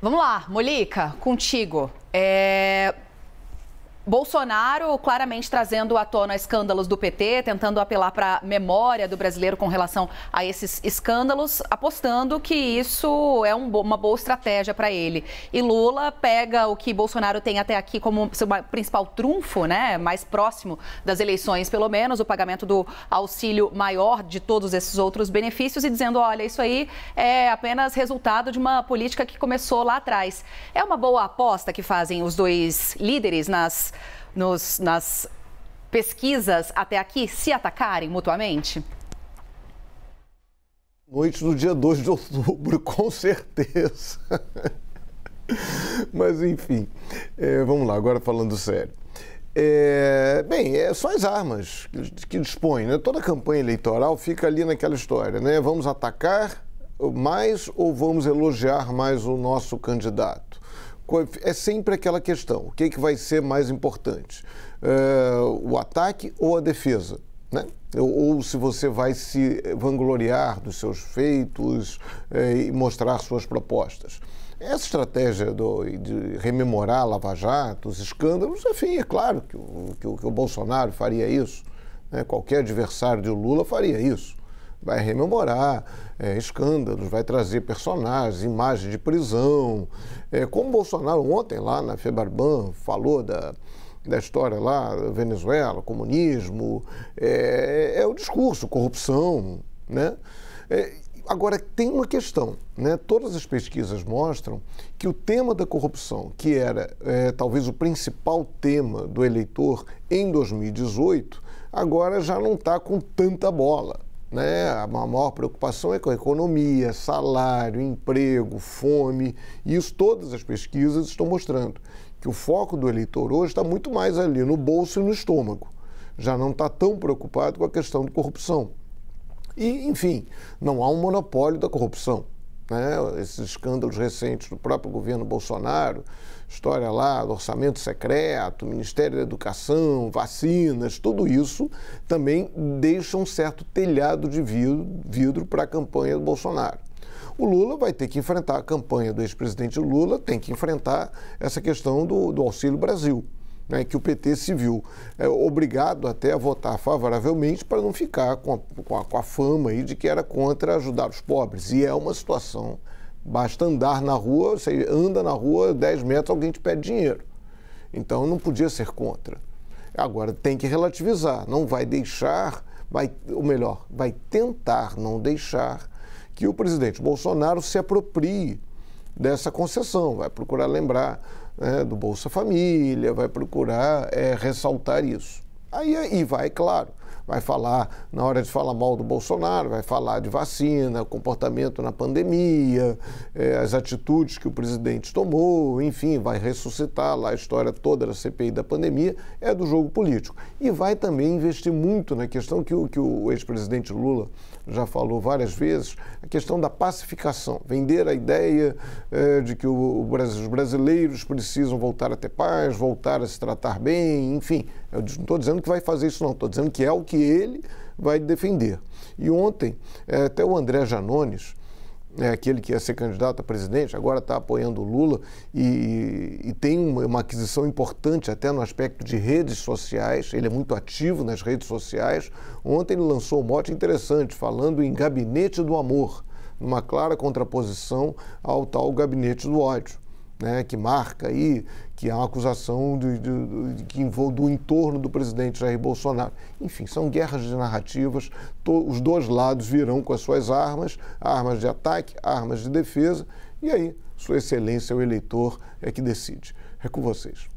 Vamos lá, Molica, contigo. É, Bolsonaro claramente trazendo à tona escândalos do PT, tentando apelar para a memória do brasileiro com relação a esses escândalos, apostando que isso é um, uma boa estratégia para ele. E Lula pega o que Bolsonaro tem até aqui como seu principal trunfo, né, mais próximo das eleições, pelo menos, o pagamento do auxílio maior de todos esses outros benefícios, e dizendo: olha, isso aí é apenas resultado de uma política que começou lá atrás. É uma boa aposta que fazem os dois líderes nas nos, nas pesquisas até aqui se atacarem mutuamente? Noite do dia 2 de outubro, com certeza. Mas enfim, é, vamos lá, agora falando sério. É, bem, é, são as armas que, que dispõem. Né? Toda campanha eleitoral fica ali naquela história, né? Vamos atacar mais ou vamos elogiar mais o nosso candidato? é sempre aquela questão: o que, é que vai ser mais importante? Uh, o ataque ou a defesa? Né? Ou, ou, se você vai se vangloriar dos seus feitos eh, e mostrar suas propostas. Essa estratégia do, de rememorar Lava Jato, os escândalos, enfim, é claro que o, que o, que o Bolsonaro faria isso. Né? Qualquer adversário de Lula faria isso vai rememorar é, escândalos, vai trazer personagens, imagens de prisão. É, como Bolsonaro ontem lá na Febarban falou da, da história lá, Venezuela, comunismo, é, é o discurso, corrupção. Né? É, agora, tem uma questão. Né? Todas as pesquisas mostram que o tema da corrupção, que era é, talvez o principal tema do eleitor em 2018, agora já não está com tanta bola. Né? A maior preocupação é com a economia, salário, emprego, fome. Isso todas as pesquisas estão mostrando. Que o foco do eleitor hoje está muito mais ali no bolso e no estômago. Já não está tão preocupado com a questão de corrupção. E, enfim, não há um monopólio da corrupção né? esses escândalos recentes do próprio governo Bolsonaro, história lá do orçamento secreto, Ministério da Educação, vacinas, tudo isso também deixa um certo telhado de vidro para a campanha do Bolsonaro. O Lula vai ter que enfrentar a campanha do ex-presidente Lula, tem que enfrentar essa questão do, do Auxílio Brasil né, que o PT se viu é, obrigado até a votar favoravelmente para não ficar com a, com a, com a fama aí de que era contra ajudar os pobres. E é uma situação. Basta andar na rua, você anda na rua 10 metros, alguém te pede dinheiro. Então não podia ser contra. Agora tem que relativizar, não vai deixar, vai, ou melhor, vai tentar não deixar que o presidente Bolsonaro se aproprie dessa concessão, vai procurar lembrar né, do Bolsa Família, vai procurar é, ressaltar isso. Aí, aí vai, claro, vai falar na hora de falar mal do Bolsonaro, vai falar de vacina, comportamento na pandemia, eh, as atitudes que o presidente tomou, enfim, vai ressuscitar lá a história toda da CPI da pandemia, é do jogo político. E vai também investir muito na questão que o, que o ex-presidente Lula já falou várias vezes, a questão da pacificação, vender a ideia eh, de que o, o os brasileiros precisam voltar a ter paz, voltar a se tratar bem, enfim. Eu não estou dizendo que vai fazer isso, não, estou dizendo que é o que ele vai defender. E ontem, eh, até o André Janones, é aquele que ia ser candidato a presidente, agora está apoiando o Lula e, e tem uma, uma, aquisição importante até no aspecto de redes sociais. Ele é muito ativo nas redes sociais. Ontem ele lançou um mote interessante, falando em gabinete do amor, numa clara contraposição ao tal gabinete do ódio né, que marca aí, que é uma acusação do, que envolve do entorno do presidente Jair Bolsonaro. Enfim, são guerras de narrativas, to, os dois lados virão com as suas armas, armas de ataque, armas de defesa, e aí, Sua Excelência, o eleitor, é que decide. É com vocês.